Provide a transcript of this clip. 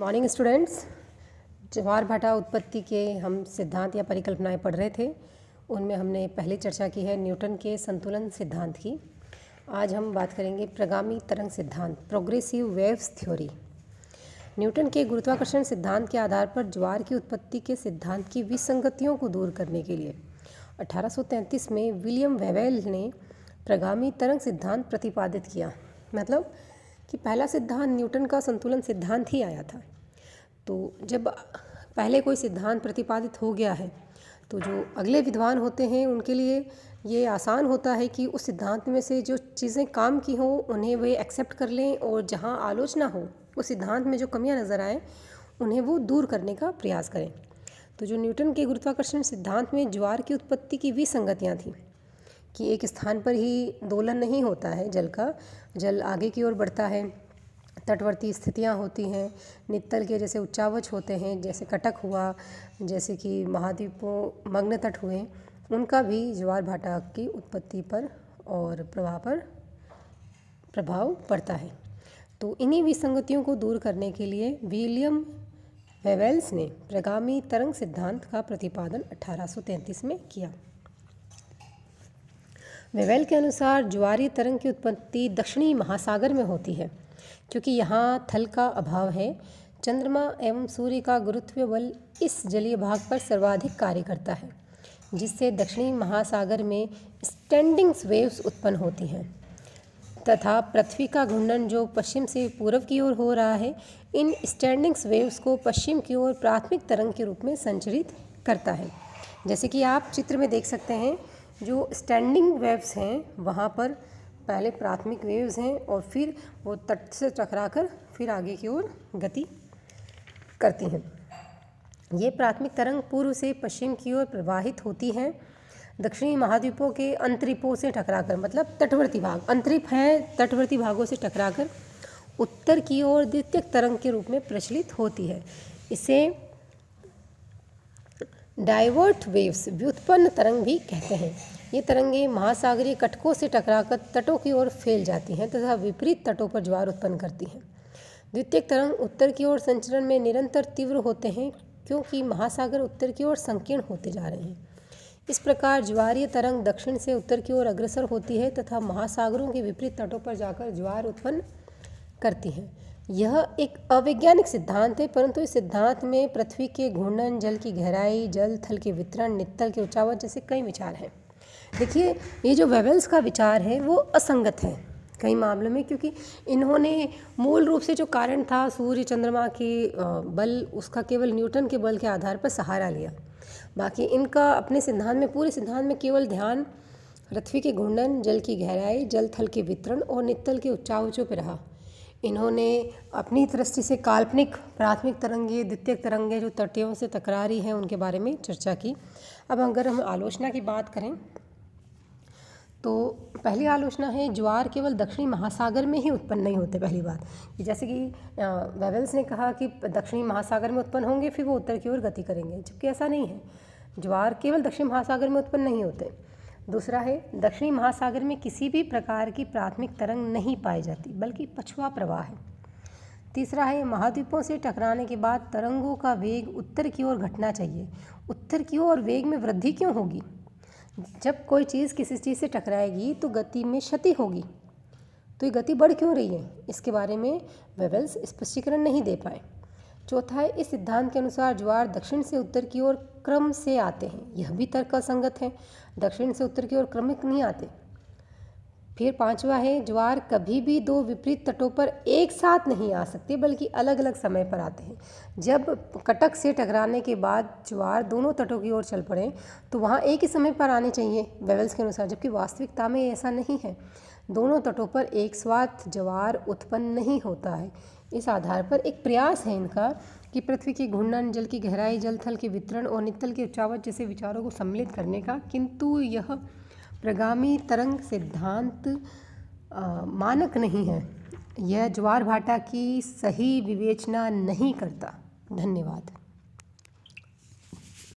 morning students Jawahar भाटा उत्पत्ति के हम सिद्धांत या परिकल्पनाएं पढ़ रहे थे उनमें हमने पहले चर्चा की है न्यूटन के संतुलन सिद्धांत की आज हम बात करेंगे प्रगामी तरंग सिद्धांत प्रोग्रेसिव वेव्स थ्योरी न्यूटन के गुरुत्वाकर्षण सिद्धांत के आधार पर ज्वार की उत्पत्ति के सिद्धांत की विसंगतियों को दूर करने के लिए 1833 में विलियम वेवेल ने प्रगामी तरंग सिद्धांत प्रतिपादित किया मतलब कि पहला सिद्धांत न्यूटन का संतुलन सिद्धांत ही आया था तो जब पहले कोई सिद्धांत प्रतिपादित हो गया है तो जो अगले विद्वान होते हैं उनके लिए ये आसान होता है कि उस सिद्धांत में से जो चीज़ें काम की हों उन्हें वे एक्सेप्ट कर लें और जहाँ आलोचना हो उस सिद्धांत में जो कमियाँ नज़र आएँ उन्हें वो दूर करने का प्रयास करें तो जो न्यूटन के गुरुत्वाकर्षण सिद्धांत में ज्वार की उत्पत्ति की भी संगतियाँ थीं कि एक स्थान पर ही दोलन नहीं होता है जल का जल आगे की ओर बढ़ता है तटवर्ती स्थितियाँ होती हैं नित्तल के जैसे उच्चावच होते हैं जैसे कटक हुआ जैसे कि महाद्वीपों मग्न तट हुए उनका भी ज्वार भाटा की उत्पत्ति पर और प्रभाव पर प्रभाव पड़ता है तो इन्हीं विसंगतियों को दूर करने के लिए विलियम वेवेल्स ने प्रगामी तरंग सिद्धांत का प्रतिपादन 1833 में किया वेवेल के अनुसार ज्वारी तरंग की उत्पत्ति दक्षिणी महासागर में होती है क्योंकि यहाँ थल का अभाव है चंद्रमा एवं सूर्य का गुरुत्व बल इस जलीय भाग पर सर्वाधिक कार्य करता है जिससे दक्षिणी महासागर में स्टैंडिंग वेव्स उत्पन्न होती हैं तथा पृथ्वी का घूर्णन जो पश्चिम से पूर्व की ओर हो रहा है इन स्टैंडिंग्स वेव्स को पश्चिम की ओर प्राथमिक तरंग के रूप में संचरित करता है जैसे कि आप चित्र में देख सकते हैं जो स्टैंडिंग वेव्स हैं वहाँ पर पहले प्राथमिक वेव्स हैं और फिर वो तट से टकराकर फिर आगे की ओर गति करती हैं ये प्राथमिक तरंग पूर्व से पश्चिम की ओर प्रवाहित होती हैं दक्षिणी महाद्वीपों के अंतरिपों से टकराकर मतलब तटवर्ती भाग अंतरिप हैं तटवर्ती भागों से टकराकर उत्तर की ओर द्वितीय तरंग के रूप में प्रचलित होती है इसे डाइवर्ट वेव्स व्युत्पन्न तरंग भी कहते हैं ये तरंगे महासागरीय कटकों से टकराकर तटों की ओर फैल जाती हैं तथा विपरीत तटों पर ज्वार उत्पन्न करती हैं द्वितीय तरंग उत्तर की ओर संचरण में निरंतर तीव्र होते हैं क्योंकि महासागर उत्तर की ओर संकीर्ण होते जा रहे हैं इस प्रकार ज्वारीय तरंग दक्षिण से उत्तर की ओर अग्रसर होती है तथा महासागरों के विपरीत तटों पर जाकर ज्वार उत्पन्न करती है यह एक अवैज्ञानिक सिद्धांत है परंतु इस सिद्धांत में पृथ्वी के घूर्णन जल की गहराई जल थल के वितरण नित्तल के उचावट जैसे कई विचार हैं देखिए ये जो वेवल्स का विचार है वो असंगत है कई मामलों में क्योंकि इन्होंने मूल रूप से जो कारण था सूर्य चंद्रमा की बल उसका केवल न्यूटन के बल के आधार पर सहारा लिया बाकी इनका अपने सिद्धांत में पूरे सिद्धांत में केवल ध्यान पृथ्वी के घूर्णन जल की गहराई जल थल के वितरण और नित्तल के उच्चा ऊँचों पर रहा इन्होंने अपनी दृष्टि से काल्पनिक प्राथमिक तरंगे द्वितीय तरंगे जो तटियों से तकरारी हैं उनके बारे में चर्चा की अब अगर हम आलोचना की बात करें तो पहली आलोचना है ज्वार केवल दक्षिणी महासागर में ही उत्पन्न नहीं होते पहली बात कि जैसे कि वेवल्स ने कहा कि दक्षिणी महासागर में उत्पन्न होंगे फिर वो उत्तर की ओर गति करेंगे जबकि ऐसा नहीं है ज्वार केवल दक्षिणी महासागर में उत्पन्न नहीं होते दूसरा है दक्षिणी महासागर में किसी भी प्रकार की प्राथमिक तरंग नहीं पाई जाती बल्कि पछुआ प्रवाह है तीसरा है महाद्वीपों से टकराने के बाद तरंगों का वेग उत्तर की ओर घटना चाहिए उत्तर की ओर वेग में वृद्धि क्यों होगी जब कोई चीज़ किसी चीज़ से टकराएगी तो गति में क्षति होगी तो ये गति बढ़ क्यों रही है इसके बारे में वेबल्स स्पष्टीकरण नहीं दे पाए चौथा है इस सिद्धांत के अनुसार ज्वार दक्षिण से उत्तर की ओर क्रम से आते हैं यह भी तर्क असंगत है दक्षिण से उत्तर की ओर क्रमिक नहीं आते फिर पांचवा है ज्वार कभी भी दो विपरीत तटों पर एक साथ नहीं आ सकते बल्कि अलग अलग समय पर आते हैं जब कटक से टकराने के बाद ज्वार दोनों तटों की ओर चल पड़े तो वहाँ एक ही समय पर आने चाहिए वेवल्स के अनुसार जबकि वास्तविकता में ऐसा नहीं है दोनों तटों पर एक साथ ज्वार उत्पन्न नहीं होता है इस आधार पर एक प्रयास है इनका कि पृथ्वी के घूर्णन जल की गहराई जल थल के वितरण और नितल के उचावट जैसे विचारों को सम्मिलित करने का किंतु यह प्रगामी तरंग सिद्धांत मानक नहीं है यह ज्वार भाटा की सही विवेचना नहीं करता धन्यवाद